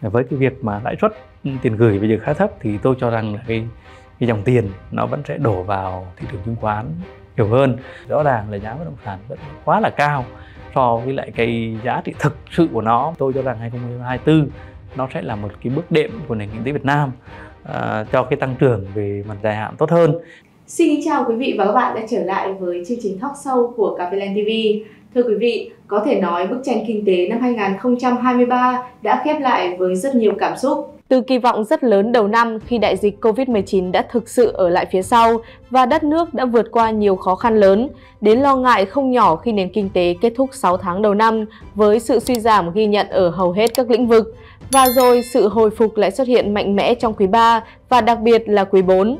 với cái việc mà lãi suất ừ, tiền gửi bây giờ khá thấp thì tôi cho rằng là cái, cái dòng tiền nó vẫn sẽ đổ vào thị trường chứng khoán nhiều hơn rõ ràng là giá bất động sản vẫn quá là cao so với lại cái giá trị thực sự của nó tôi cho rằng 2024 nó sẽ là một cái bước đệm của nền kinh tế Việt Nam uh, cho cái tăng trưởng về mặt dài hạn tốt hơn Xin kính chào quý vị và các bạn đã trở lại với chương trình Talk Show của Capital TV. Thưa quý vị, có thể nói bức tranh kinh tế năm 2023 đã khép lại với rất nhiều cảm xúc. Từ kỳ vọng rất lớn đầu năm khi đại dịch Covid-19 đã thực sự ở lại phía sau và đất nước đã vượt qua nhiều khó khăn lớn, đến lo ngại không nhỏ khi nền kinh tế kết thúc 6 tháng đầu năm với sự suy giảm ghi nhận ở hầu hết các lĩnh vực, và rồi sự hồi phục lại xuất hiện mạnh mẽ trong quý 3 và đặc biệt là quý 4.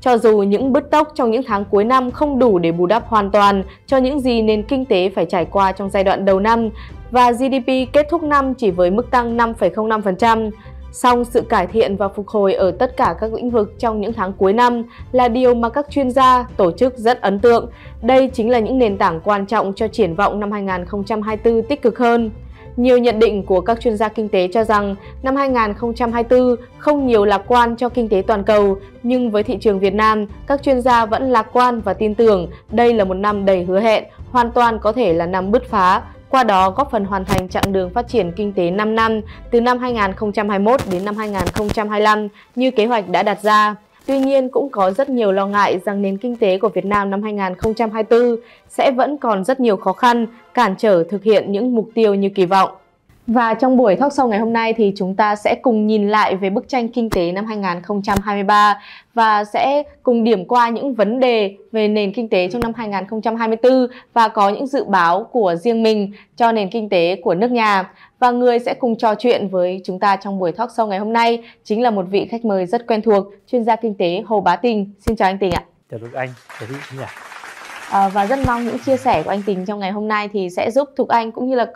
Cho dù những bứt tốc trong những tháng cuối năm không đủ để bù đắp hoàn toàn cho những gì nền kinh tế phải trải qua trong giai đoạn đầu năm và GDP kết thúc năm chỉ với mức tăng 5,05%, song sự cải thiện và phục hồi ở tất cả các lĩnh vực trong những tháng cuối năm là điều mà các chuyên gia, tổ chức rất ấn tượng. Đây chính là những nền tảng quan trọng cho triển vọng năm 2024 tích cực hơn. Nhiều nhận định của các chuyên gia kinh tế cho rằng năm 2024 không nhiều lạc quan cho kinh tế toàn cầu, nhưng với thị trường Việt Nam, các chuyên gia vẫn lạc quan và tin tưởng đây là một năm đầy hứa hẹn, hoàn toàn có thể là năm bứt phá, qua đó góp phần hoàn thành chặng đường phát triển kinh tế 5 năm từ năm 2021 đến năm 2025 như kế hoạch đã đặt ra. Tuy nhiên, cũng có rất nhiều lo ngại rằng nền kinh tế của Việt Nam năm 2024 sẽ vẫn còn rất nhiều khó khăn, cản trở thực hiện những mục tiêu như kỳ vọng. Và trong buổi talk show ngày hôm nay thì chúng ta sẽ cùng nhìn lại về bức tranh kinh tế năm 2023 và sẽ cùng điểm qua những vấn đề về nền kinh tế trong năm 2024 và có những dự báo của riêng mình cho nền kinh tế của nước nhà. Và người sẽ cùng trò chuyện với chúng ta trong buổi talk show ngày hôm nay chính là một vị khách mời rất quen thuộc, chuyên gia kinh tế Hồ Bá Tình. Xin chào anh Tình ạ. Chào Đức Anh, chào quý vị Ờ, và rất mong những chia sẻ của anh Tình trong ngày hôm nay thì sẽ giúp Thục Anh cũng như là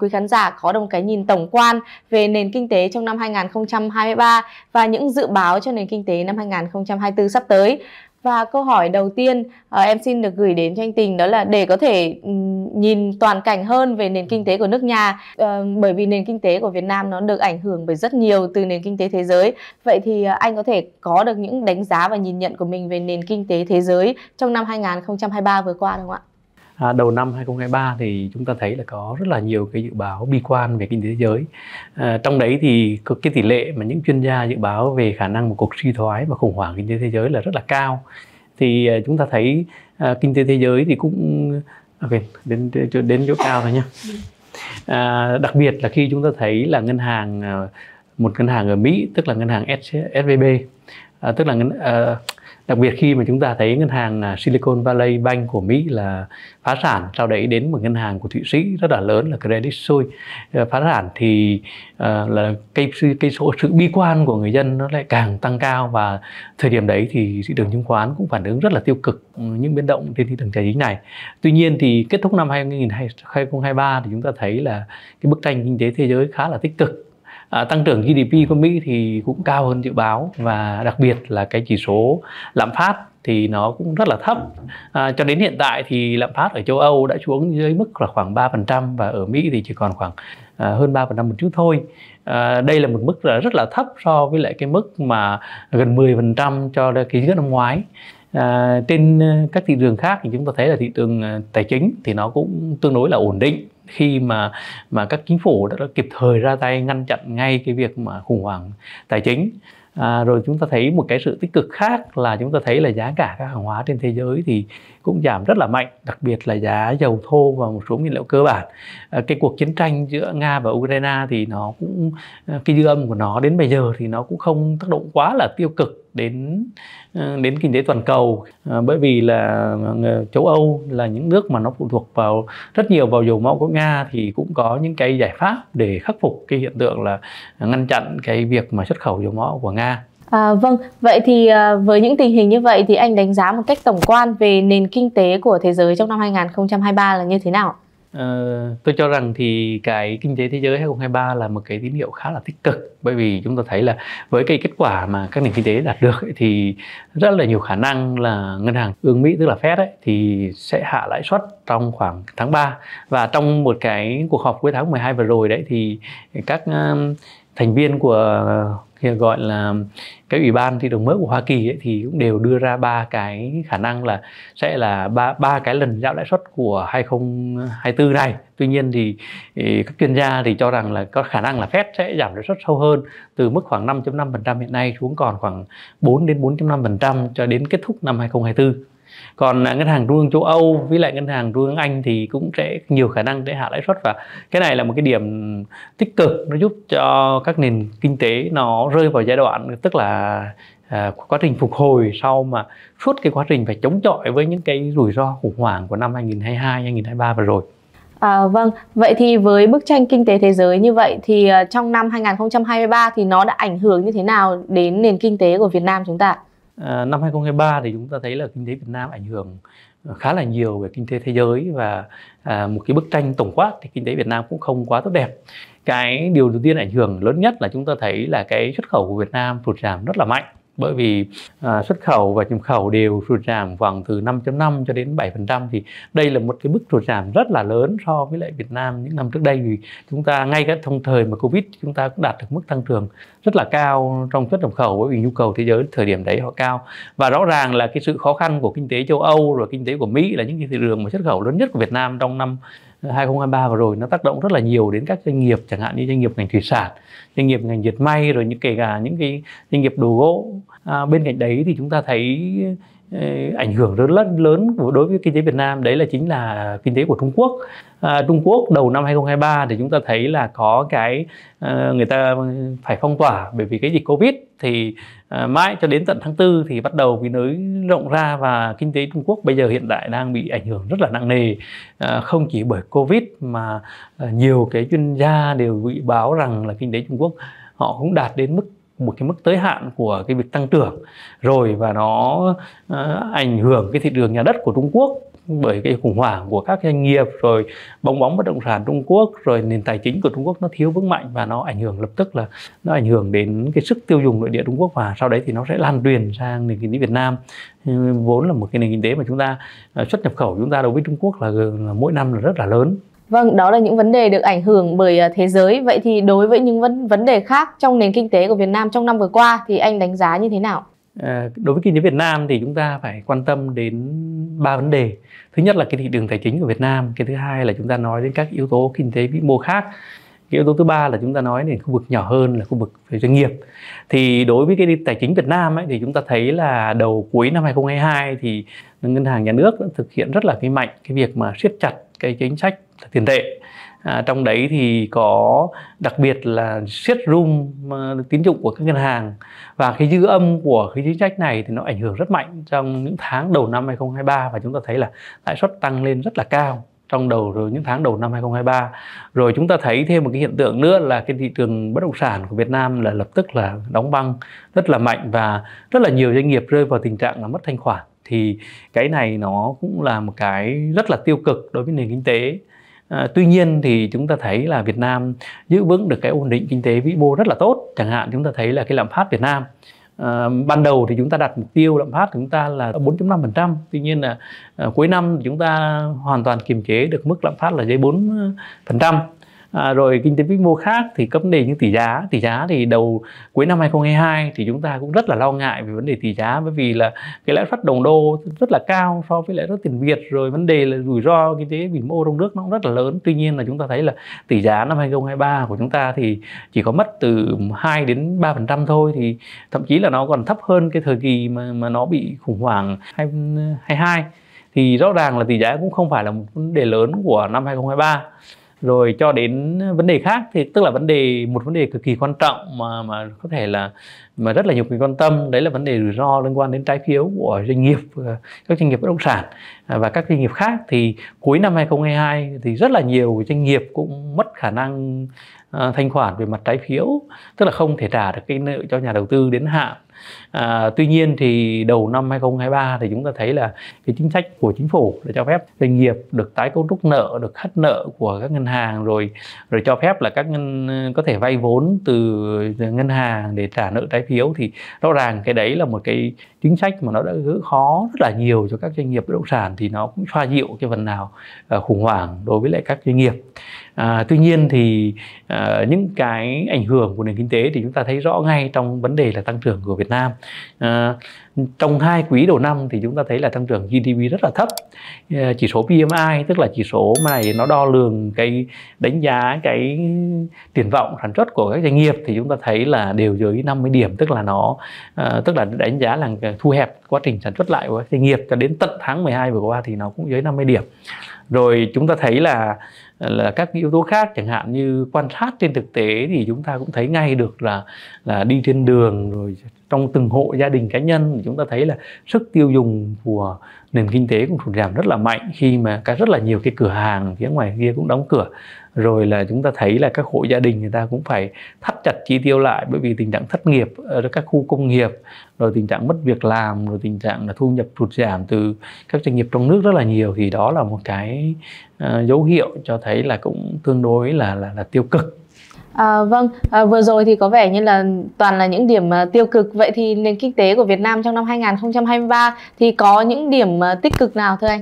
quý khán giả có được một cái nhìn tổng quan về nền kinh tế trong năm 2023 và những dự báo cho nền kinh tế năm 2024 sắp tới. Và câu hỏi đầu tiên à, em xin được gửi đến cho anh Tình đó là để có thể ừ, nhìn toàn cảnh hơn về nền kinh tế của nước nhà à, bởi vì nền kinh tế của Việt Nam nó được ảnh hưởng bởi rất nhiều từ nền kinh tế thế giới. Vậy thì ờ, anh có thể có được những đánh giá và nhìn nhận của mình về nền kinh tế thế giới trong năm 2023 vừa qua đúng không ạ? à, đầu năm 2023 thì chúng ta thấy là có rất là nhiều cái dự báo bi quan về kinh tế thế giới. À, trong đấy thì cái tỷ lệ mà những chuyên gia dự báo về khả năng một cuộc suy thoái và khủng hoảng kinh tế thế giới là rất là cao. Thì à, chúng ta thấy à, kinh tế thế giới thì cũng ok đến đến, chỗ cao rồi nhá. À, đặc biệt là khi chúng ta thấy là ngân hàng à, một ngân hàng ở Mỹ tức là ngân hàng SVB à, tức là ngân, à, đặc biệt khi mà chúng ta thấy ngân hàng à, Silicon Valley Bank của Mỹ là phá sản sau đấy đến một ngân hàng của Thụy Sĩ rất là lớn là Credit Suisse à, phá sản thì uh, là cây cây số sự bi quan của người dân nó lại càng tăng cao và thời điểm đấy thì thị trường chứng khoán cũng phản ứng rất là tiêu cực ừ, những biến động trên thị trường tài chính này tuy nhiên thì kết thúc năm 2023 thì chúng ta thấy là cái bức tranh kinh tế thế giới khá là tích cực à, tăng trưởng GDP của Mỹ thì cũng cao hơn dự báo và đặc biệt là cái chỉ số lạm phát thì nó cũng rất là thấp. À, cho đến hiện tại thì lạm phát ở châu Âu đã xuống dưới mức là khoảng 3% và ở Mỹ thì chỉ còn khoảng à, hơn 3% một chút thôi. À, đây là một mức là rất là thấp so với lại cái mức mà gần 10% cho cái giữa năm ngoái. À, trên các thị trường khác thì chúng ta thấy là thị trường à, tài chính thì nó cũng tương đối là ổn định khi mà mà các chính phủ đã, đã kịp thời ra tay ngăn chặn ngay cái việc mà khủng hoảng tài chính À, rồi chúng ta thấy một cái sự tích cực khác là chúng ta thấy là giá cả các hàng hóa trên thế giới thì cũng giảm rất là mạnh, đặc biệt là giá dầu thô và một số nguyên liệu cơ bản. À, cái cuộc chiến tranh giữa Nga và Ukraine thì nó cũng à, cái dư âm của nó đến bây giờ thì nó cũng không tác động quá là tiêu cực đến ờ, đến kinh tế toàn cầu ờ, bởi vì là ờ, châu Âu là những nước mà nó phụ thuộc vào rất nhiều vào dầu mỏ của Nga thì cũng có những cái giải pháp để khắc phục cái hiện tượng là ngăn chặn cái việc mà xuất khẩu dầu mỏ của Nga. À, vâng, vậy thì với những tình hình như vậy thì anh đánh giá một cách tổng quan về nền kinh tế của thế giới trong năm 2023 là như thế nào? Uh, tôi cho rằng thì cái kinh tế thế giới 2023 là một cái tín hiệu khá là tích cực bởi vì chúng ta thấy là với cái kết quả mà các nền kinh tế đạt được ấy, thì rất là nhiều khả năng là ngân hàng ương Mỹ tức là Fed ấy, thì sẽ hạ lãi suất trong khoảng tháng 3 và trong một cái cuộc họp cuối tháng 12 vừa rồi đấy thì các uh, thành viên của gọi là cái ủy ban thị trường mới của Hoa Kỳ ấy, thì cũng đều đưa ra ba cái khả năng là sẽ là ba ba cái lần giảm lãi suất của 2024 này. Tuy nhiên thì, thì các chuyên gia thì cho rằng là có khả năng là Fed sẽ giảm lãi suất sâu hơn từ mức khoảng 5.5% hiện nay xuống còn khoảng 4 đến 4.5% cho đến kết thúc năm 2024 còn à, ngân hàng trung ương châu âu với lại ngân hàng trung ương anh thì cũng sẽ nhiều khả năng để hạ lãi suất và cái này là một cái điểm tích cực nó giúp cho các nền kinh tế nó rơi vào giai đoạn tức là à, quá trình phục hồi sau mà suốt cái quá trình phải chống chọi với những cái rủi ro khủng hoảng của năm 2022 2023 vừa rồi. À, vâng, vậy thì với bức tranh kinh tế thế giới như vậy thì à, trong năm 2023 thì nó đã ảnh hưởng như thế nào đến nền kinh tế của Việt Nam chúng ta? à, năm 2023 thì chúng ta thấy là kinh tế Việt Nam ảnh hưởng ờ, khá là nhiều về kinh tế thế giới và à, một cái bức tranh tổng quát thì kinh tế Việt Nam cũng không quá tốt đẹp. Cái điều đầu tiên ảnh hưởng lớn nhất là chúng ta thấy là cái xuất khẩu của Việt Nam tụt giảm rất là mạnh bởi vì à, xuất khẩu và nhập khẩu đều sụt giảm khoảng từ 5.5 cho đến 7% thì đây là một cái mức sụt giảm rất là lớn so với lại Việt Nam những năm trước đây vì chúng ta ngay cái thông thời mà Covid chúng ta cũng đạt được mức tăng trưởng rất là cao trong xuất nhập khẩu bởi vì nhu cầu thế giới thời điểm đấy họ cao và rõ ràng là cái sự khó khăn của kinh tế châu Âu rồi kinh tế của Mỹ là những cái thị trường mà xuất khẩu lớn nhất của Việt Nam trong năm 2023 vừa rồi nó tác động rất là nhiều đến các doanh nghiệp chẳng hạn như doanh nghiệp ngành thủy sản, doanh nghiệp ngành dệt may rồi những kể cả những cái doanh nghiệp đồ gỗ. À, bên cạnh đấy thì chúng ta thấy Ờ, ảnh hưởng rất lớn lớn của đối với kinh tế Việt Nam đấy là chính là kinh tế của Trung Quốc. À, Trung Quốc đầu năm 2023 thì chúng ta thấy là có cái à, người ta phải phong tỏa bởi vì cái dịch Covid thì à, mãi cho đến tận tháng 4 thì bắt đầu cái nới rộng ra và kinh tế Trung Quốc bây giờ hiện tại đang bị ảnh hưởng rất là nặng nề à, không chỉ bởi Covid mà à, nhiều cái chuyên gia đều bị báo rằng là kinh tế Trung Quốc họ cũng đạt đến mức một cái mức tới hạn của cái việc tăng trưởng rồi và nó uh, ảnh hưởng cái thị trường nhà đất của Trung Quốc bởi cái khủng hoảng của các doanh nghiệp rồi bong bóng bất động sản Trung Quốc rồi nền tài chính của Trung Quốc nó thiếu vững mạnh và nó ảnh hưởng lập tức là nó ảnh hưởng đến cái sức tiêu dùng nội địa Trung Quốc và sau đấy thì nó sẽ lan truyền sang nền kinh tế Việt Nam ờ, vốn là một cái nền kinh tế mà chúng ta ờ, xuất nhập khẩu chúng ta đối với Trung Quốc là, là mỗi năm là rất là lớn Vâng, đó là những vấn đề được ảnh hưởng bởi à, thế giới. Vậy thì đối với những vấn vấn đề khác trong nền kinh tế của Việt Nam trong năm vừa qua thì anh đánh giá như thế nào? À, đối với kinh tế Việt Nam thì chúng ta phải quan tâm đến ba vấn đề. Thứ nhất là cái thị trường tài chính của Việt Nam, cái thứ hai là chúng ta nói đến các yếu tố kinh tế vĩ mô khác. Cái yếu tố thứ ba là chúng ta nói đến khu vực nhỏ hơn là khu vực về doanh nghiệp. Thì đối với cái tài chính Việt Nam ấy, thì chúng ta thấy là đầu cuối năm 2022 thì ngân hàng nhà nước đã thực hiện rất là cái mạnh cái việc mà siết chặt cái chính sách tiền tệ à, trong đấy thì có đặc biệt là siết room uh, tín dụng của các ngân hàng và cái dư âm của cái chính sách này thì nó ảnh hưởng rất mạnh trong những tháng đầu năm 2023 và chúng ta thấy là lãi suất tăng lên rất là cao trong đầu rồi những tháng đầu năm 2023 rồi chúng ta thấy thêm một cái hiện tượng nữa là cái thị trường bất động sản của Việt Nam là lập tức là đóng băng rất là mạnh và rất là nhiều doanh nghiệp rơi vào tình trạng là mất thanh khoản thì cái này nó cũng là một cái rất là tiêu cực đối với nền kinh tế À, tuy nhiên thì chúng ta thấy là Việt Nam giữ vững được cái ổn định kinh tế vĩ mô rất là tốt. Chẳng hạn chúng ta thấy là cái lạm phát Việt Nam À, ban đầu thì chúng ta đặt mục tiêu lạm phát chúng ta là 4.5%, tuy nhiên là à, cuối năm chúng ta hoàn toàn kiềm chế được mức lạm phát là dưới 4% à, rồi kinh tế vĩ mô khác thì cấp đề những tỷ giá tỷ giá thì đầu cuối năm 2022 thì chúng ta cũng rất là lo ngại về vấn đề tỷ giá bởi vì là cái lãi suất đồng đô rất là cao so với lãi suất tiền Việt rồi vấn đề là rủi ro kinh tế vĩ mô trong nước nó cũng rất là lớn tuy nhiên là chúng ta thấy là tỷ giá năm 2023 của chúng ta thì chỉ có mất từ 2 đến 3 phần trăm thôi thì thậm chí là nó còn thấp hơn cái thời kỳ mà mà nó bị khủng hoảng 22 thì rõ ràng là tỷ giá cũng không phải là một vấn đề lớn của năm 2023 rồi cho đến vấn đề khác thì tức là vấn đề một vấn đề cực kỳ quan trọng mà mà có thể là mà rất là nhiều người quan tâm đấy là vấn đề rủi ro liên quan đến trái phiếu của doanh nghiệp ờ, các doanh nghiệp bất động sản à, và các doanh nghiệp khác thì cuối năm 2022 thì rất là nhiều doanh nghiệp cũng mất khả năng ờ, thanh khoản về mặt trái phiếu tức là không thể trả được cái nợ cho nhà đầu tư đến hạn À, tuy nhiên thì đầu năm 2023 thì chúng ta thấy là cái chính sách của chính phủ là cho phép doanh nghiệp được tái cấu trúc nợ, được khất nợ của các ngân hàng rồi rồi cho phép là các ngân có thể vay vốn từ ngân hàng để trả nợ trái phiếu thì rõ ràng cái đấy là một cái chính sách mà nó đã gỡ khó rất là nhiều cho các doanh nghiệp bất động sản thì nó cũng xoa dịu cái phần nào ờ, khủng hoảng đối với lại các doanh nghiệp. À, tuy nhiên thì à, những cái ảnh hưởng của nền kinh tế thì chúng ta thấy rõ ngay trong vấn đề là tăng trưởng của Việt Nam. À, trong hai quý đầu năm thì chúng ta thấy là tăng trưởng GDP rất là thấp. À, chỉ số PMI tức là chỉ số mà này nó đo lường cái đánh giá cái triển vọng sản xuất của các doanh nghiệp thì chúng ta thấy là đều dưới 50 điểm tức là nó à, tức là đánh giá là thu hẹp quá trình sản xuất lại của các doanh nghiệp cho đến tận tháng 12 vừa qua thì nó cũng dưới 50 điểm. Rồi chúng ta thấy là là các yếu tố khác chẳng hạn như quan sát trên thực tế thì chúng ta cũng thấy ngay được là là đi trên đường rồi trong từng hộ gia đình cá nhân thì chúng ta thấy là sức tiêu dùng của nền kinh tế cũng sụt giảm rất là mạnh khi mà cả rất là nhiều cái cửa hàng phía ngoài kia cũng đóng cửa rồi là chúng ta thấy là các hộ gia đình người ta cũng phải thắt chặt chi tiêu lại bởi vì tình trạng thất nghiệp ở các khu công nghiệp rồi tình trạng mất việc làm rồi tình trạng là thu nhập sụt giảm từ các doanh nghiệp trong nước rất là nhiều thì đó là một cái ờ, dấu hiệu cho thấy là cũng tương đối là là, là tiêu cực À, vâng, à, vừa rồi thì có vẻ như là toàn là những điểm à, tiêu cực. Vậy thì nền kinh tế của Việt Nam trong năm 2023 thì có những điểm à, tích cực nào thưa anh?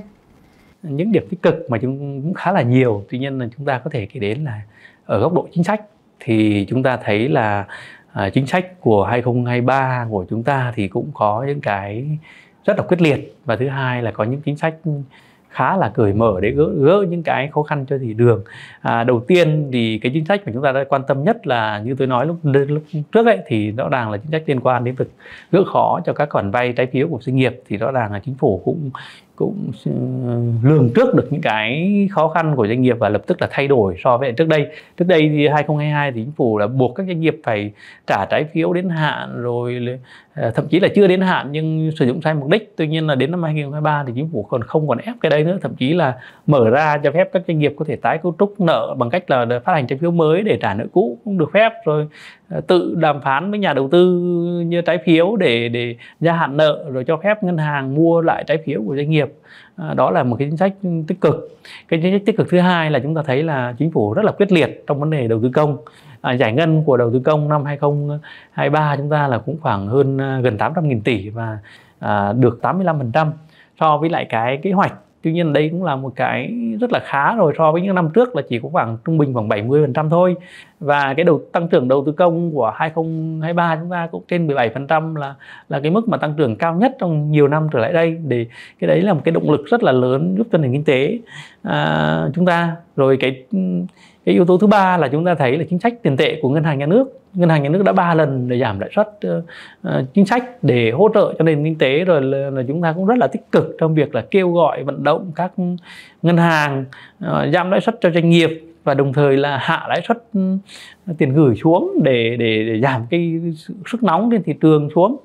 những điểm tích cực mà chúng cũng khá là nhiều tuy nhiên là chúng ta có thể kể đến là ở góc độ chính sách thì chúng ta thấy là à, chính sách của 2023 của chúng ta thì cũng có những cái rất là quyết liệt và thứ hai là có những chính sách khá là cởi mở để gỡ, gỡ những cái khó khăn cho thị trường. À, đầu tiên thì cái chính sách mà chúng ta đã quan tâm nhất là như tôi nói lúc lúc trước ấy thì rõ ràng là chính sách liên quan đến việc gỡ khó cho các khoản vay trái phiếu của doanh nghiệp thì rõ ràng là chính phủ cũng cũng ờ, lường trước được những cái khó khăn của doanh nghiệp và lập tức là thay đổi so với trước đây. Trước đây thì 2022 thì chính phủ là buộc các doanh nghiệp phải trả trái phiếu đến hạn rồi Ờ, thậm chí là chưa đến hạn nhưng sử dụng sai mục đích tuy nhiên là đến năm 2023 thì chính phủ còn không còn ép cái đấy nữa thậm chí là mở ra cho phép các doanh nghiệp có thể tái cấu trúc nợ bằng cách là phát hành trái phiếu mới để trả nợ cũ cũng được phép rồi ờ, tự đàm phán với nhà đầu tư như trái phiếu để để gia hạn nợ rồi cho phép ngân hàng mua lại trái phiếu của doanh nghiệp ờ, đó là một cái chính sách tích cực cái chính sách tích cực thứ hai là chúng ta thấy là chính phủ rất là quyết liệt trong vấn đề đầu tư công à, giải ngân của đầu tư công năm 2023 chúng ta là cũng khoảng hơn à, gần 800.000 tỷ và à, được 85% so với lại cái kế hoạch tuy nhiên đây cũng là một cái rất là khá rồi so với những năm trước là chỉ có khoảng trung bình khoảng 70% thôi và cái đầu tăng trưởng đầu tư công của 2023 chúng ta cũng trên 17% là là cái mức mà tăng trưởng cao nhất trong nhiều năm trở lại đây để cái đấy là một cái động lực rất là lớn giúp cho nền kinh tế à, chúng ta rồi cái cái yếu tố thứ ba là chúng ta thấy là chính sách tiền tệ của ngân hàng nhà nước ngân hàng nhà nước đã ba lần để giảm lãi suất uh, chính sách để hỗ trợ cho nền kinh tế rồi là, là chúng ta cũng rất là tích cực trong việc là kêu gọi vận động các ngân hàng uh, giảm lãi suất cho doanh nghiệp và đồng thời là hạ lãi suất ừ, tiền gửi xuống để, để để giảm cái sức nóng trên thị trường xuống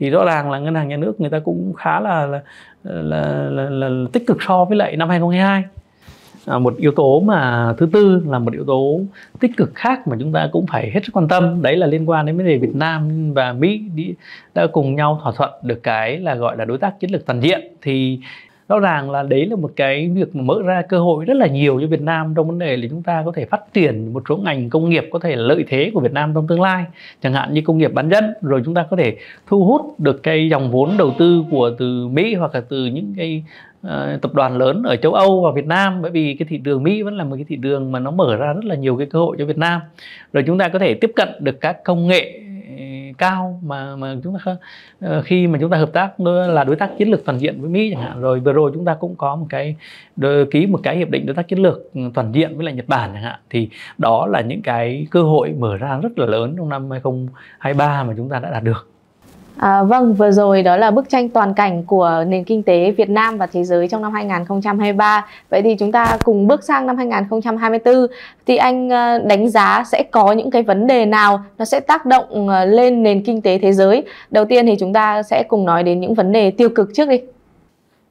thì rõ ràng là ngân hàng nhà nước người ta cũng khá là là, là, là, là, là tích cực so với lại năm 2022 À, một yếu tố mà thứ tư là một yếu tố tích cực khác mà chúng ta cũng phải hết sức quan tâm đấy là liên quan đến vấn đề Việt Nam và Mỹ đi, đã cùng nhau thỏa thuận được cái là gọi là đối tác chiến lược toàn diện thì rõ ràng là đấy là một cái việc mà mở ra cơ hội rất là nhiều cho Việt Nam trong vấn đề là chúng ta có thể phát triển một số ngành công nghiệp có thể là lợi thế của Việt Nam trong tương lai chẳng hạn như công nghiệp bán dẫn rồi chúng ta có thể thu hút được cái dòng vốn đầu tư của từ Mỹ hoặc là từ những cái uh, tập đoàn lớn ở châu Âu và Việt Nam bởi vì cái thị trường Mỹ vẫn là một cái thị trường mà nó mở ra rất là nhiều cái cơ hội cho Việt Nam rồi chúng ta có thể tiếp cận được các công nghệ ờ, cao mà mà chúng ta ờ, khi mà chúng ta hợp tác là đối tác chiến lược toàn diện với Mỹ chẳng hạn rồi vừa rồi chúng ta cũng có một cái đôi, ký một cái hiệp định đối tác chiến lược ừ, toàn diện với lại Nhật Bản chẳng hạn thì đó là những cái cơ hội mở ra rất là lớn trong năm 2023 mà chúng ta đã đạt được À, vâng, vừa rồi đó là bức tranh toàn cảnh của nền kinh tế Việt Nam và thế giới trong năm 2023. Vậy thì chúng ta cùng bước sang năm 2024 thì anh ờ, đánh giá sẽ có những cái vấn đề nào nó sẽ tác động ờ, lên nền kinh tế thế giới. Đầu tiên thì chúng ta sẽ cùng nói đến những vấn đề tiêu cực trước đi.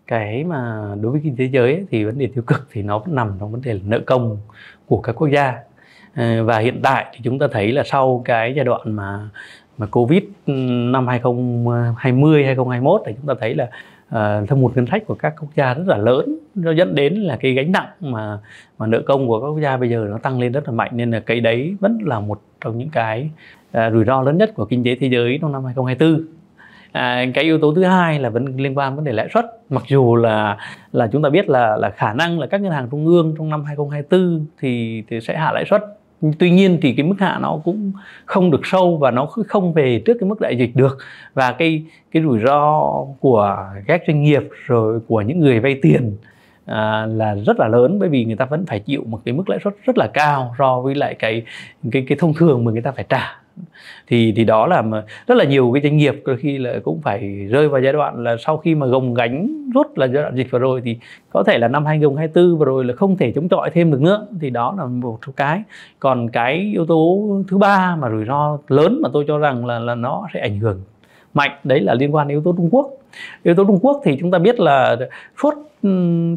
Cái mà đối với kinh tế thế giới thì vấn đề tiêu cực thì nó nằm trong vấn đề nợ công của các quốc gia ờ, và hiện tại thì chúng ta thấy là sau cái giai đoạn mà mà Covid ừ, năm 2020 2021 ờ, thì chúng ta thấy là uh, ờ, thâm hụt ngân sách của các quốc gia rất là lớn nó dẫn đến là cái gánh nặng mà mà nợ công của các quốc gia bây giờ nó tăng lên rất là mạnh nên là cái đấy vẫn là một trong những cái uh, rủi ro lớn nhất của kinh tế thế giới trong năm 2024 À, cái yếu tố thứ hai là vẫn liên quan vấn đề lãi suất mặc dù là là chúng ta biết là là khả năng là các ngân hàng trung ương trong năm 2024 thì, thì sẽ hạ lãi suất tuy nhiên thì cái mức hạ nó cũng không được sâu và nó không về trước cái mức đại dịch được và cái cái rủi ro của các doanh nghiệp rồi của những người vay tiền à, là rất là lớn bởi vì người ta vẫn phải chịu một cái mức lãi suất rất là cao so với lại cái cái cái thông thường mà người ta phải trả thì thì đó là rất là nhiều cái doanh nghiệp đôi khi là cũng phải rơi vào giai đoạn là sau khi mà gồng gánh rút là giai đoạn dịch vừa rồi thì có thể là năm 2024 vừa rồi là không thể chống chọi thêm được nữa thì đó là một số cái còn cái yếu tố thứ ba mà rủi ro lớn mà tôi cho rằng là là nó sẽ ảnh hưởng mạnh đấy là liên quan đến yếu tố Trung Quốc yếu tố Trung Quốc thì chúng ta biết là suốt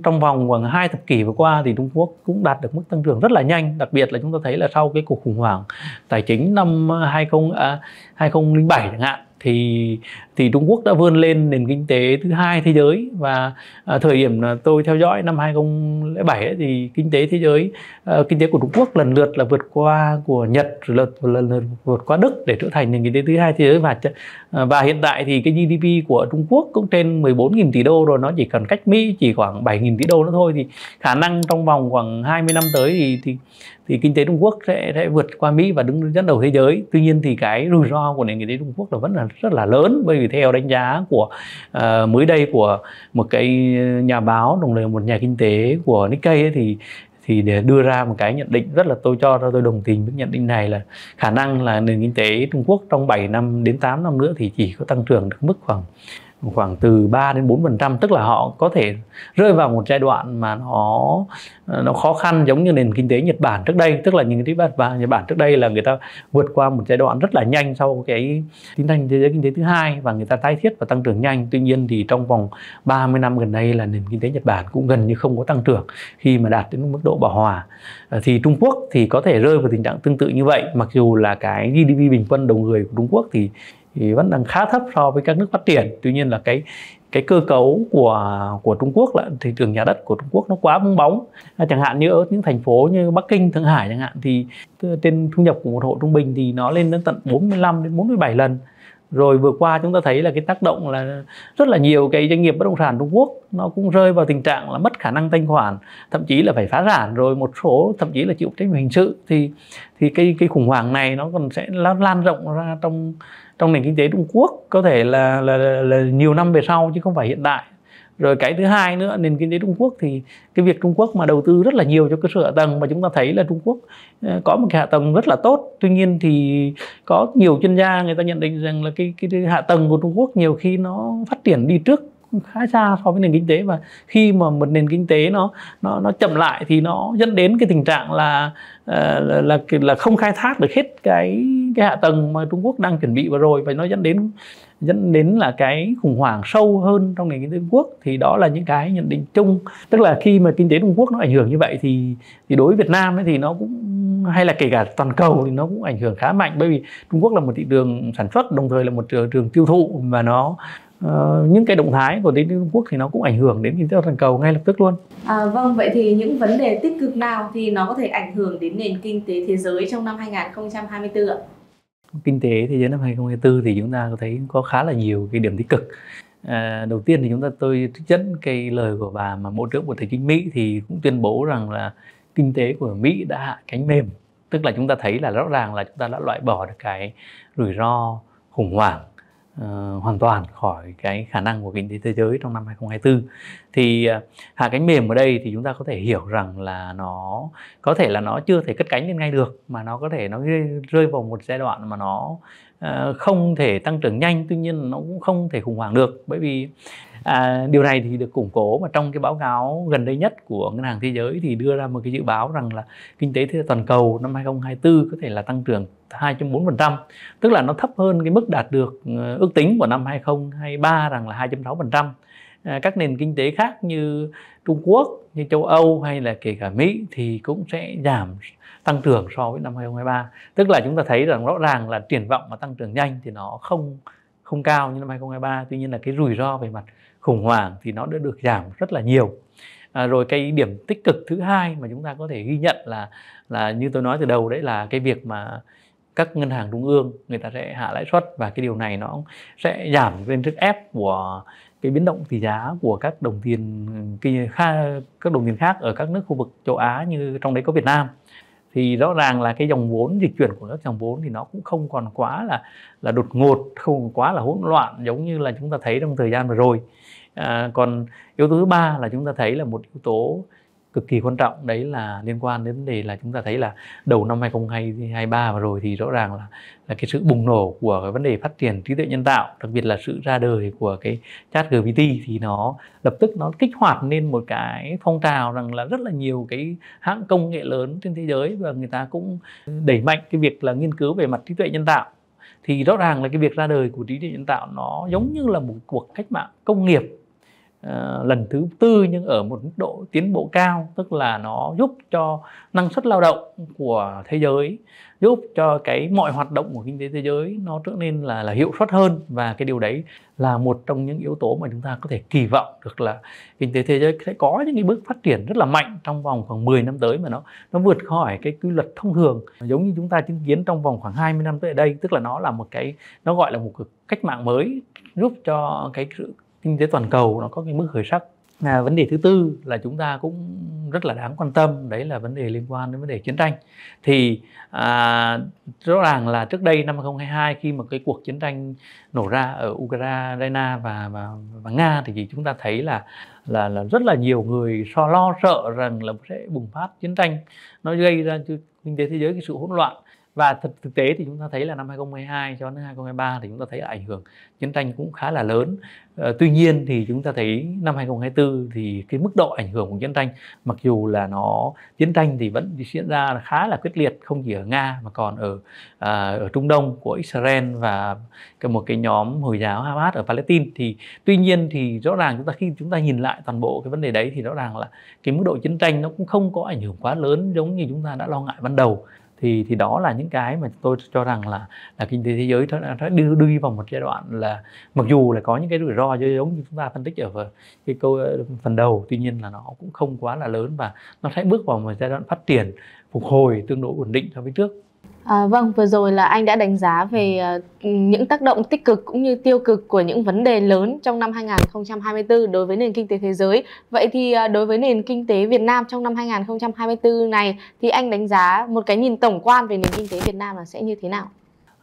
trong vòng khoảng hai thập kỷ vừa qua thì Trung Quốc cũng đạt được mức tăng trưởng rất là nhanh, đặc biệt là chúng ta thấy là sau cái cuộc khủng hoảng tài chính năm 20 à, 2007 à, chẳng hạn thì thì Trung Quốc đã vươn lên nền kinh tế thứ hai thế giới và à, thời điểm là tôi theo dõi năm 2007 ấy, thì kinh tế thế giới à, kinh tế của Trung Quốc lần lượt là vượt qua của Nhật lần lần lượt vượt qua Đức để trở thành nền kinh tế thứ hai thế giới và ờ, và hiện tại thì cái GDP của Trung Quốc cũng trên 14.000 tỷ đô rồi nó chỉ cần cách Mỹ chỉ khoảng 7.000 tỷ đô nữa thôi thì khả năng trong vòng khoảng 20 năm tới thì thì thì kinh tế Trung Quốc sẽ sẽ vượt qua Mỹ và đứng dẫn đầu thế giới. Tuy nhiên thì cái rủi ro của nền kinh tế Trung Quốc là vẫn là rất là lớn bởi vì theo đánh giá của uh, mới đây của một cái nhà báo đồng thời một nhà kinh tế của Nikkei ấy, thì thì để đưa ra một cái nhận định rất là tôi cho ra tôi đồng tình với nhận định này là khả năng là nền kinh tế Trung Quốc trong 7 năm đến 8 năm nữa thì chỉ có tăng trưởng được mức khoảng khoảng từ 3 đến 4% tức là họ có thể rơi vào một giai đoạn mà nó nó khó khăn giống như nền kinh tế Nhật Bản trước đây tức là những cái Nhật Bản Nhật Bản trước đây là người ta vượt qua một giai đoạn rất là nhanh sau cái tiến thành thế giới kinh tế thứ hai và người ta tái thiết và tăng trưởng nhanh tuy nhiên thì trong vòng 30 năm gần đây là nền kinh tế Nhật Bản cũng gần như không có tăng trưởng khi mà đạt đến mức độ bảo hòa ờ, thì Trung Quốc thì có thể rơi vào tình trạng tương tự như vậy mặc dù là cái GDP bình quân đầu người của Trung Quốc thì thì vẫn đang khá thấp so với các nước phát triển tuy nhiên là cái cái cơ cấu của của Trung Quốc là thị trường nhà đất của Trung Quốc nó quá bong bóng à, chẳng hạn như ở những thành phố như Bắc Kinh Thượng Hải chẳng hạn thì trên thu nhập của một hộ trung bình thì nó lên đến tận 45 đến 47 lần rồi vừa qua chúng ta thấy là cái tác động là rất là nhiều cái doanh nghiệp bất động sản Trung Quốc nó cũng rơi vào tình trạng là mất khả năng thanh khoản thậm chí là phải phá sản rồi một số thậm chí là chịu trách nhiệm hình sự thì thì cái cái khủng hoảng này nó còn sẽ lan, rộng ra trong trong nền kinh tế Trung Quốc có thể là là, là, là nhiều năm về sau chứ không phải hiện tại rồi cái thứ hai nữa nền kinh tế Trung Quốc thì cái việc Trung Quốc mà đầu tư rất là nhiều cho cơ sở hạ tầng mà chúng ta thấy là Trung Quốc ờ, có một cái hạ tầng rất là tốt tuy nhiên thì có nhiều chuyên gia người ta nhận định rằng là cái cái hạ tầng của Trung Quốc nhiều khi nó phát triển đi trước khá xa so với nền kinh tế và khi mà một nền kinh tế nó nó nó chậm lại thì nó dẫn đến cái tình trạng là ờ, là là, là không khai thác được hết cái cái hạ tầng mà Trung Quốc đang chuẩn bị vừa rồi và nó dẫn đến dẫn đến là cái khủng hoảng sâu hơn trong nền kinh tế Trung Quốc thì đó là những cái nhận định chung tức là khi mà kinh tế Trung Quốc nó ảnh hưởng như vậy thì thì đối với Việt Nam ấy thì nó cũng hay là kể cả toàn cầu thì nó cũng ảnh hưởng khá mạnh bởi vì Trung Quốc là một thị trường sản xuất đồng thời là một trường, trường tiêu thụ và nó Uh, những cái động thái của đến Trung Quốc thì nó cũng ảnh hưởng đến kinh tế toàn cầu ngay lập tức luôn. À, vâng, vậy thì những vấn đề tích cực nào thì nó có thể ảnh hưởng đến nền kinh tế thế giới trong năm 2024 ạ? kinh tế thế giới năm 2024 thì chúng ta có thấy có khá là nhiều cái điểm tích cực À, đầu tiên thì chúng ta tôi trích dẫn cái lời của bà mà bộ trưởng bộ tài chính Mỹ thì cũng tuyên bố rằng là kinh tế của Mỹ đã hạ cánh mềm tức là chúng ta thấy là rõ ràng là chúng ta đã loại bỏ được cái rủi ro khủng hoảng uh, hoàn toàn khỏi cái khả năng của kinh tế thế giới trong năm 2024 thì uh, hạ cánh mềm ở đây thì chúng ta có thể hiểu rằng là nó có thể là nó chưa thể cất cánh lên ngay được mà nó có thể nó rơi, rơi vào một giai đoạn mà nó uh, không thể tăng trưởng nhanh tuy nhiên nó cũng không thể khủng hoảng được bởi vì à, điều này thì được củng cố mà trong cái báo cáo gần đây nhất của ngân hàng thế giới thì đưa ra một cái dự báo rằng là kinh tế thế toàn cầu năm 2024 có thể là tăng trưởng 2.4%, tức là nó thấp hơn cái mức đạt được ờ, ước tính của năm 2023 rằng là 2.6% à, các nền kinh tế khác như Trung Quốc, như châu Âu hay là kể cả Mỹ thì cũng sẽ giảm tăng trưởng so với năm 2023. Tức là chúng ta thấy rằng rõ ràng là triển vọng mà tăng trưởng nhanh thì nó không không cao như năm 2023. Tuy nhiên là cái rủi ro về mặt khủng hoảng thì nó đã được giảm rất là nhiều à, rồi cái điểm tích cực thứ hai mà chúng ta có thể ghi nhận là là như tôi nói từ đầu đấy là cái việc mà các ngân hàng trung ương người ta sẽ hạ lãi suất và cái điều này nó sẽ giảm lên sức ép của cái biến động tỷ giá của các đồng tiền các đồng tiền khác ở các nước khu vực châu Á như trong đấy có Việt Nam thì rõ ràng là cái dòng vốn dịch chuyển của các dòng vốn thì nó cũng không còn quá là là đột ngột không quá là hỗn loạn giống như là chúng ta thấy trong thời gian vừa rồi à, còn yếu tố thứ ba là chúng ta thấy là một yếu tố cực kỳ quan trọng đấy là liên quan đến vấn đề là chúng ta thấy là đầu năm 2023 và rồi thì rõ ràng là là cái sự bùng nổ của cái vấn đề phát triển trí tuệ nhân tạo đặc biệt là sự ra đời của cái chat GPT thì nó lập tức nó kích hoạt nên một cái phong trào rằng là rất là nhiều cái hãng công nghệ lớn trên thế giới và người ta cũng đẩy mạnh cái việc là nghiên cứu về mặt trí tuệ nhân tạo thì rõ ràng là cái việc ra đời của trí tuệ nhân tạo nó giống như là một cuộc cách mạng công nghiệp uh, lần thứ tư nhưng ở một mức độ tiến bộ cao tức là nó giúp cho năng suất lao động của thế giới giúp cho cái mọi hoạt động của kinh tế thế giới nó trở nên là là hiệu suất hơn và cái điều đấy là một trong những yếu tố mà chúng ta có thể kỳ vọng được là kinh tế thế giới sẽ có những cái bước phát triển rất là mạnh trong vòng khoảng 10 năm tới mà nó nó vượt khỏi cái quy luật thông thường giống như chúng ta chứng kiến trong vòng khoảng 20 năm tới đây tức là nó là một cái nó gọi là một cách mạng mới giúp cho cái sự kinh tế toàn cầu nó có cái mức khởi sắc à, vấn đề thứ tư là chúng ta cũng rất là đáng quan tâm đấy là vấn đề liên quan đến vấn đề chiến tranh thì à, rõ ràng là trước đây năm 2022 khi mà cái cuộc chiến tranh nổ ra ở Ukraine và và, và nga thì chúng ta thấy là là là rất là nhiều người so lo sợ rằng là sẽ bùng phát chiến tranh nó gây ra kinh tế thế giới cái sự hỗn loạn và thực, thực tế thì chúng ta thấy là năm 2022 cho đến 2023 thì chúng ta thấy là ảnh hưởng chiến tranh cũng khá là lớn à, tuy nhiên thì chúng ta thấy năm 2024 thì cái mức độ ảnh hưởng của chiến tranh mặc dù là nó chiến tranh thì vẫn diễn ra khá là quyết liệt không chỉ ở Nga mà còn ở à, ở Trung Đông của Israel và cái một cái nhóm hồi giáo Hamas ở Palestine thì tuy nhiên thì rõ ràng chúng ta khi chúng ta nhìn lại toàn bộ cái vấn đề đấy thì rõ ràng là cái mức độ chiến tranh nó cũng không có ảnh hưởng quá lớn giống như chúng ta đã lo ngại ban đầu thì thì đó là những cái mà tôi cho rằng là là kinh tế thế giới nó đã đưa đi vào một giai đoạn là mặc dù là có những cái rủi ro giống như chúng ta phân tích ở cái câu ờ, phần đầu tuy nhiên là nó cũng không quá là lớn và nó sẽ bước vào một giai đoạn phát triển phục hồi tương đối ổn định so với trước À, vâng, vừa rồi là anh đã đánh giá về uh, những tác động tích cực cũng như tiêu cực của những vấn đề lớn trong năm 2024 đối với nền kinh tế thế giới. Vậy thì uh, đối với nền kinh tế Việt Nam trong năm 2024 này thì anh đánh giá một cái nhìn tổng quan về nền kinh tế Việt Nam là sẽ như thế nào?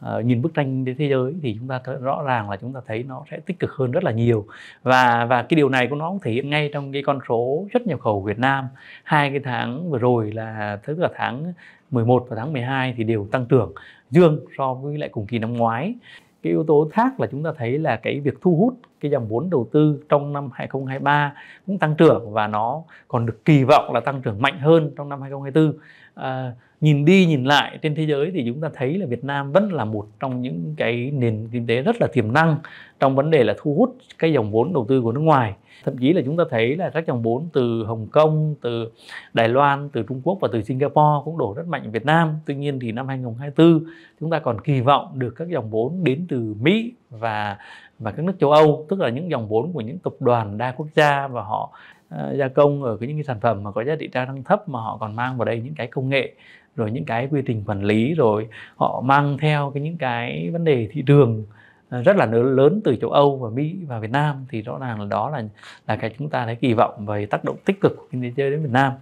À, nhìn bức tranh thế giới thì chúng ta rõ ràng là chúng ta thấy nó sẽ tích cực hơn rất là nhiều và và cái điều này của nó cũng thể hiện ngay trong cái con số xuất nhập khẩu Việt Nam hai cái tháng vừa rồi là thứ là tháng 11 và tháng 12 thì đều tăng trưởng dương so với lại cùng kỳ năm ngoái. Cái yếu tố khác là chúng ta thấy là cái việc thu hút cái dòng vốn đầu tư trong năm 2023 cũng tăng trưởng và nó còn được kỳ vọng là tăng trưởng mạnh hơn trong năm 2024. À, nhìn đi nhìn lại trên thế giới thì chúng ta thấy là Việt Nam vẫn là một trong những cái nền kinh tế rất là tiềm năng trong vấn đề là thu hút cái dòng vốn đầu tư của nước ngoài thậm chí là chúng ta thấy là các dòng vốn từ Hồng Kông, từ Đài Loan, từ Trung Quốc và từ Singapore cũng đổ rất mạnh Việt Nam. Tuy nhiên thì năm 2024 chúng ta còn kỳ vọng được các dòng vốn đến từ Mỹ và và các nước châu Âu, tức là những dòng vốn của những tập đoàn đa quốc gia và họ ờ, gia công ở cái những cái sản phẩm mà có giá trị gia tăng thấp mà họ còn mang vào đây những cái công nghệ rồi những cái quy trình quản lý rồi họ mang theo cái những cái vấn đề thị trường ờ, rất là lớn từ châu Âu và Mỹ và Việt Nam thì rõ ràng là đó là là cái chúng ta thấy kỳ vọng về tác động tích cực của kinh tế chơi đến Việt Nam.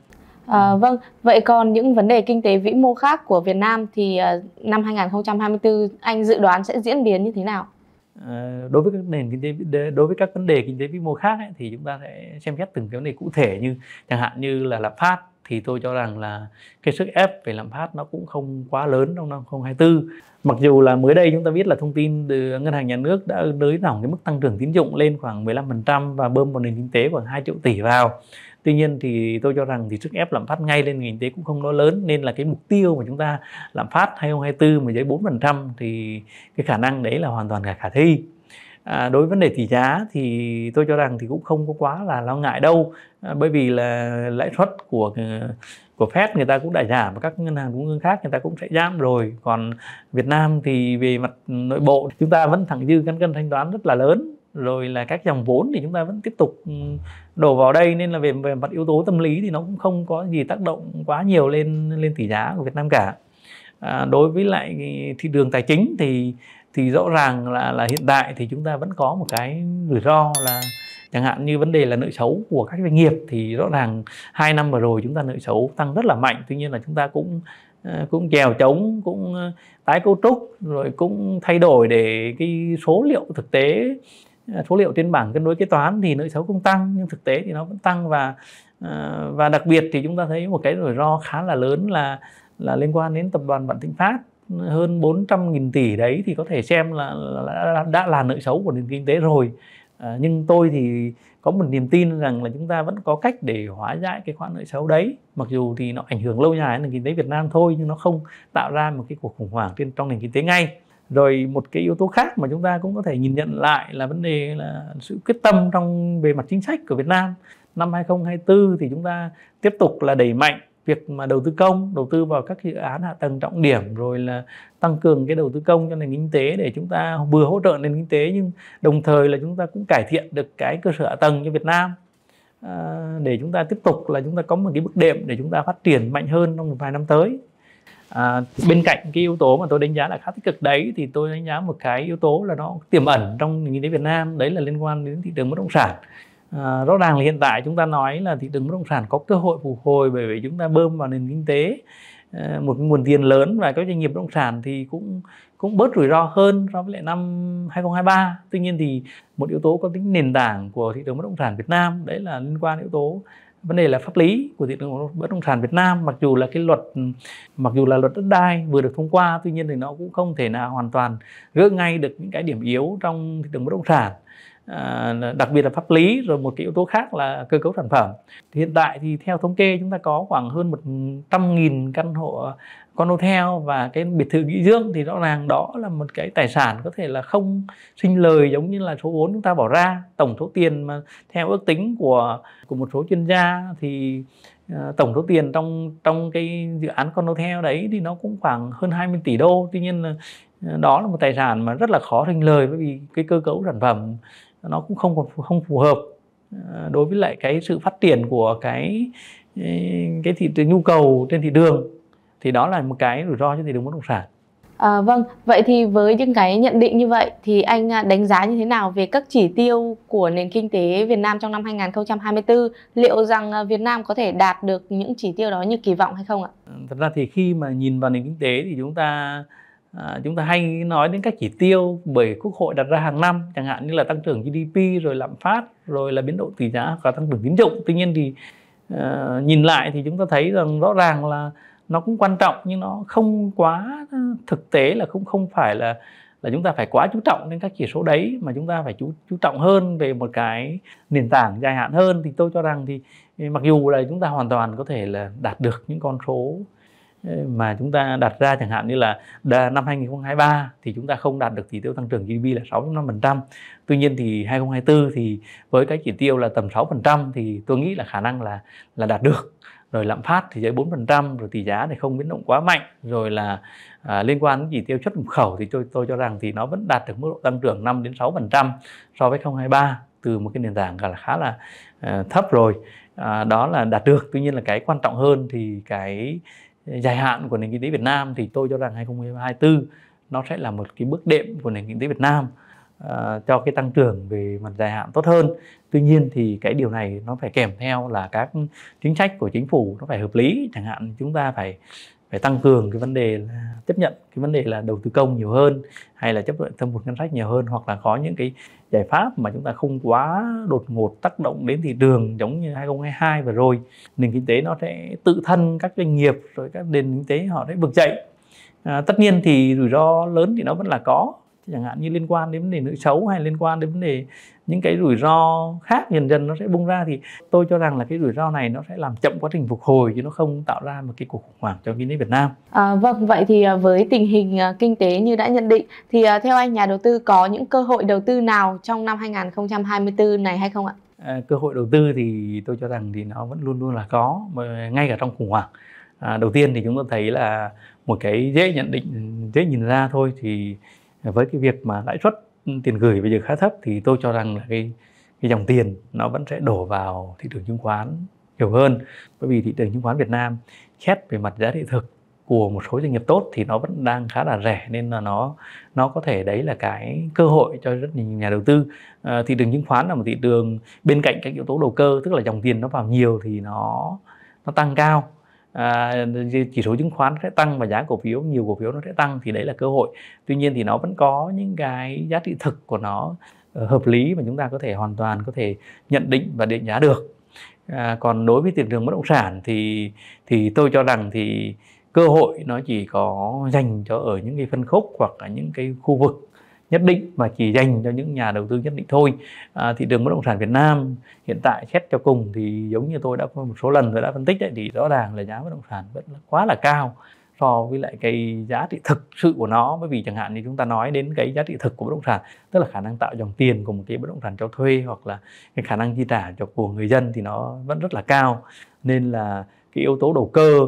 À, vâng, vậy còn những vấn đề kinh tế vĩ mô khác của Việt Nam thì ờ, năm 2024 anh dự đoán sẽ diễn biến như thế nào? đối với các nền kinh tế đối với các vấn đề kinh tế vĩ mô khác ấy, thì chúng ta sẽ xem xét từng cái vấn đề cụ thể như chẳng hạn như là lạm phát thì tôi cho rằng là cái sức ép về lạm phát nó cũng không quá lớn trong năm 2024. Mặc dù là mới đây chúng ta biết là thông tin từ ngân hàng nhà nước đã nới lỏng cái mức tăng trưởng tín dụng lên khoảng 15% và bơm vào nền kinh tế khoảng 2 triệu tỷ vào. Tuy nhiên thì tôi cho rằng thì sức ép lạm phát ngay lên nền kinh tế cũng không nó lớn nên là cái mục tiêu mà chúng ta lạm phát 2024 mà dưới 4% thì cái khả năng đấy là hoàn toàn cả khả thi à, đối với vấn đề tỷ giá thì tôi cho rằng thì cũng không có quá là lo ngại đâu à, bởi vì là lãi suất của ờ, của Fed người ta cũng đã giảm và các ngân hàng trung ương khác người ta cũng sẽ giảm rồi còn Việt Nam thì về mặt nội bộ chúng ta vẫn thẳng dư cân cân thanh toán rất là lớn rồi là các dòng vốn thì chúng ta vẫn tiếp tục ừ, đổ vào đây nên là về, về mặt yếu tố tâm lý thì nó cũng không có gì tác động quá nhiều lên lên tỷ giá của Việt Nam cả à, đối với lại thị trường tài chính thì thì rõ ràng là là hiện tại thì chúng ta vẫn có một cái rủi ro là chẳng hạn như vấn đề là nợ xấu của các doanh nghiệp thì rõ ràng hai năm vừa rồi chúng ta nợ xấu tăng rất là mạnh tuy nhiên là chúng ta cũng ờ, cũng chèo chống cũng ờ, tái cấu trúc rồi cũng thay đổi để cái số liệu thực tế ờ, số liệu trên bảng cân đối kế toán thì nợ xấu không tăng nhưng thực tế thì nó vẫn tăng và và đặc biệt thì chúng ta thấy một cái rủi ro khá là lớn là là liên quan đến tập đoàn Vạn Thịnh Phát hơn 400 nghìn tỷ đấy thì có thể xem là, là đã là nợ xấu của nền kinh tế rồi à, nhưng tôi thì có một niềm tin rằng là chúng ta vẫn có cách để hóa giải cái khoản nợ xấu đấy mặc dù thì nó ảnh hưởng lâu dài đến kinh tế Việt Nam thôi nhưng nó không tạo ra một cái cuộc khủng hoảng trên trong nền kinh tế ngay rồi một cái yếu tố khác mà chúng ta cũng có thể nhìn nhận lại là vấn đề là sự quyết tâm trong về mặt chính sách của Việt Nam năm 2024 thì chúng ta tiếp tục là đẩy mạnh việc mà đầu tư công đầu tư vào các dự án hạ tầng trọng điểm rồi là tăng cường cái đầu tư công cho nền kinh tế để chúng ta vừa hỗ trợ nền kinh tế nhưng đồng thời là chúng ta cũng cải thiện được cái cơ sở hạ tầng cho Việt Nam à, để chúng ta tiếp tục là chúng ta có một cái bước đệm để chúng ta phát triển mạnh hơn trong một vài năm tới à, bên cạnh cái yếu tố mà tôi đánh giá là khá tích cực đấy thì tôi đánh giá một cái yếu tố là nó tiềm ẩn trong nền kinh tế Việt Nam đấy là liên quan đến thị trường bất động sản À, rõ ràng là hiện tại chúng ta nói là thị trường bất động sản có cơ hội phục hồi bởi vì chúng ta bơm vào nền kinh tế à, một nguồn tiền lớn và các doanh nghiệp bất động sản thì cũng cũng bớt rủi ro hơn so với lại năm 2023. Tuy nhiên thì một yếu tố có tính nền tảng của thị trường bất động sản Việt Nam đấy là liên quan đến yếu tố vấn đề là pháp lý của thị trường bất động sản Việt Nam mặc dù là cái luật mặc dù là luật đất đai vừa được thông qua tuy nhiên thì nó cũng không thể nào hoàn toàn gỡ ngay được những cái điểm yếu trong thị trường bất động sản À, đặc biệt là pháp lý rồi một cái yếu tố khác là cơ cấu sản phẩm thì hiện tại thì theo thống kê chúng ta có khoảng hơn một trăm nghìn căn hộ con hotel và cái biệt thự nghỉ dưỡng thì rõ ràng đó là một cái tài sản có thể là không sinh lời giống như là số vốn chúng ta bỏ ra tổng số tiền mà theo ước tính của của một số chuyên gia thì à, tổng số tiền trong trong cái dự án con hotel đấy thì nó cũng khoảng hơn 20 tỷ đô tuy nhiên là à, đó là một tài sản mà rất là khó sinh lời bởi vì cái cơ cấu sản phẩm nó cũng không còn không phù hợp ờ, đối với lại cái sự phát triển của cái ờ, cái thị trường nhu cầu trên thị trường thì đó là một cái rủi ro cho thị trường bất động sản. À, vâng, vậy thì với những cái nhận định như vậy thì anh à, đánh giá như thế nào về các chỉ tiêu của nền kinh tế Việt Nam trong năm 2024? Liệu rằng à, Việt Nam có thể đạt được những chỉ tiêu đó như kỳ vọng hay không ạ? Thật ra thì khi mà nhìn vào nền kinh tế thì chúng ta À, chúng ta hay nói đến các chỉ tiêu bởi quốc hội đặt ra hàng năm chẳng hạn như là tăng trưởng GDP rồi lạm phát rồi là biến độ tỷ giá và tăng trưởng tín dụng tuy nhiên thì uh, nhìn lại thì chúng ta thấy rằng rõ ràng là nó cũng quan trọng nhưng nó không quá thực tế là cũng không phải là là chúng ta phải quá chú trọng đến các chỉ số đấy mà chúng ta phải chú chú trọng hơn về một cái nền tảng dài hạn hơn thì tôi cho rằng thì mặc dù là chúng ta hoàn toàn có thể là đạt được những con số mà chúng ta đặt ra chẳng hạn như là năm 2023 thì chúng ta không đạt được chỉ tiêu tăng trưởng GDP là 6.5%. Tuy nhiên thì 2024 thì với cái chỉ tiêu là tầm 6% thì tôi nghĩ là khả năng là là đạt được rồi lạm phát thì dưới 4%, rồi tỷ giá thì không biến động quá mạnh, rồi là à, liên quan đến chỉ tiêu xuất nhập khẩu thì tôi tôi cho rằng thì nó vẫn đạt được mức độ tăng trưởng 5 đến 6% so với 2023 từ một cái nền tảng gọi là khá là à, thấp rồi. À, đó là đạt được. Tuy nhiên là cái quan trọng hơn thì cái dài hạn của nền kinh tế Việt Nam thì tôi cho rằng 2024 nó sẽ là một cái bước đệm của nền kinh tế Việt Nam uh, cho cái tăng trưởng về mặt dài hạn tốt hơn. Tuy nhiên thì cái điều này nó phải kèm theo là các chính sách của chính phủ nó phải hợp lý, chẳng hạn chúng ta phải phải tăng cường cái vấn đề là chấp nhận cái vấn đề là đầu tư công nhiều hơn hay là chấp nhận thâm hụt ngân sách nhiều hơn hoặc là có những cái giải pháp mà chúng ta không quá đột ngột tác động đến thị trường giống như 2022 vừa rồi nền kinh tế nó sẽ tự thân các doanh nghiệp rồi các nền kinh tế họ sẽ vực dậy à, tất nhiên thì rủi ro lớn thì nó vẫn là có chẳng hạn như liên quan đến vấn đề nợ xấu hay liên quan đến vấn đề những cái rủi ro khác dần dần nó sẽ bung ra thì tôi cho rằng là cái rủi ro này nó sẽ làm chậm quá trình phục hồi chứ nó không tạo ra một cái cuộc khủng hoảng cho kinh tế Việt Nam. À, vâng vậy thì à, với tình hình à, kinh tế như đã nhận định thì à, theo anh nhà đầu tư có những cơ hội đầu tư nào trong năm 2024 này hay không ạ? À, cơ hội đầu tư thì tôi cho rằng thì nó vẫn luôn luôn là có mà ngay cả trong khủng hoảng. À, đầu tiên thì chúng ta thấy là một cái dễ nhận định dễ nhìn ra thôi thì với cái việc mà lãi suất ừ, tiền gửi bây giờ khá thấp thì tôi cho rằng là cái cái dòng tiền nó vẫn sẽ đổ vào thị trường chứng khoán nhiều hơn bởi vì thị trường chứng khoán Việt Nam xét về mặt giá trị thực của một số doanh nghiệp tốt thì nó vẫn đang khá là rẻ nên là nó nó có thể đấy là cái cơ hội cho rất nhiều nhà đầu tư à, thị trường chứng khoán là một thị trường bên cạnh các yếu tố đầu cơ tức là dòng tiền nó vào nhiều thì nó nó tăng cao à, chỉ số chứng khoán sẽ tăng và giá cổ phiếu nhiều cổ phiếu nó sẽ tăng thì đấy là cơ hội tuy nhiên thì nó vẫn có những cái giá trị thực của nó ờ, hợp lý mà chúng ta có thể hoàn toàn có thể nhận định và định giá được à, còn đối với thị trường bất động sản thì thì tôi cho rằng thì cơ hội nó chỉ có dành cho ở những cái phân khúc hoặc là những cái khu vực nhất định và chỉ dành cho những nhà đầu tư nhất định thôi à, thị trường bất động sản Việt Nam hiện tại xét cho cùng thì giống như tôi đã có một số lần tôi đã phân tích đấy thì rõ ràng là giá bất động sản vẫn quá là cao so với lại cái giá trị thực sự của nó bởi vì chẳng hạn như chúng ta nói đến cái giá trị thực của bất động sản tức là khả năng tạo dòng tiền của một cái bất động sản cho thuê hoặc là cái khả năng chi trả cho của người dân thì nó vẫn rất là cao nên là cái yếu tố đầu cơ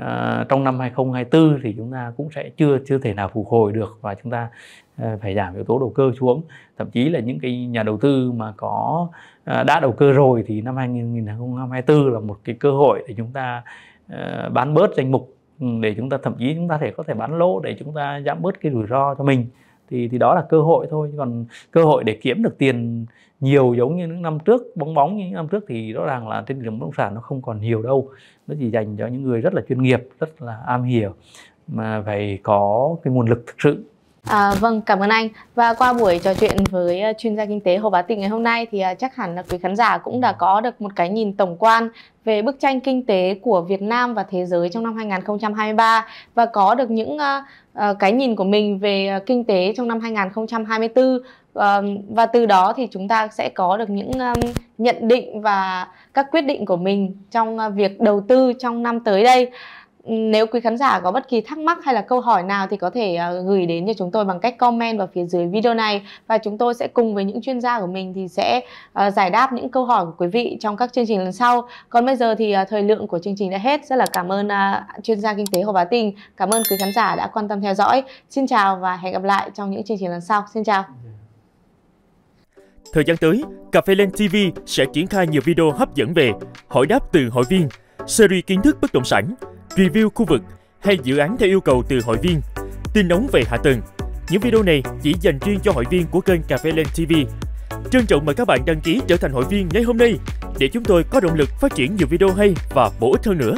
À, trong năm 2024 thì chúng ta cũng sẽ chưa chưa thể nào phục hồi được và chúng ta à, phải giảm yếu tố đầu cơ xuống thậm chí là những cái nhà đầu tư mà có à, đã đầu cơ rồi thì năm 2024 là một cái cơ hội để chúng ta à, bán bớt danh mục ừ, để chúng ta thậm chí chúng ta thể có thể bán lỗ để chúng ta giảm bớt cái rủi ro cho mình thì thì đó là cơ hội thôi còn cơ hội để kiếm được tiền nhiều giống như những năm trước bóng bóng như những năm trước thì rõ ràng là trên thị trường bất động sản nó không còn nhiều đâu nó chỉ dành cho những người rất là chuyên nghiệp rất là am hiểu mà phải có cái nguồn lực thực sự À, vâng, cảm ơn anh. Và qua buổi trò chuyện với ờ, chuyên gia kinh tế Hồ Bá Tịnh ngày hôm nay thì ờ, chắc hẳn là quý khán giả cũng đã có được một cái nhìn tổng quan về bức tranh kinh tế của Việt Nam và thế giới trong năm 2023 và có được những ờ, cái nhìn của mình về kinh tế trong năm 2024 và từ đó thì chúng ta sẽ có được những nhận định và các quyết định của mình trong việc đầu tư trong năm tới đây nếu quý khán giả có bất kỳ thắc mắc hay là câu hỏi nào thì có thể ờ, gửi đến cho chúng tôi bằng cách comment vào phía dưới video này và chúng tôi sẽ cùng với những chuyên gia của mình thì sẽ ờ, giải đáp những câu hỏi của quý vị trong các chương trình lần sau. Còn bây giờ thì ờ, thời lượng của chương trình đã hết. Rất là cảm ơn chuyên gia kinh tế Hồ Bá Tình. Cảm ơn quý khán giả đã quan tâm theo dõi. Xin chào và hẹn gặp lại trong những chương trình lần sau. Xin chào. Thời gian tới, Cà phê Lên TV sẽ triển khai nhiều video hấp dẫn về hỏi đáp từ hội viên, series kiến thức bất động sản, review khu vực hay dự án theo yêu cầu từ hội viên, tin nóng về hạ tầng. Những video này chỉ dành riêng cho hội viên của kênh Cà phê Lên TV. Trân trọng mời các bạn đăng ký trở thành hội viên ngay hôm nay để chúng tôi có động lực phát triển nhiều video hay và bổ ích hơn nữa.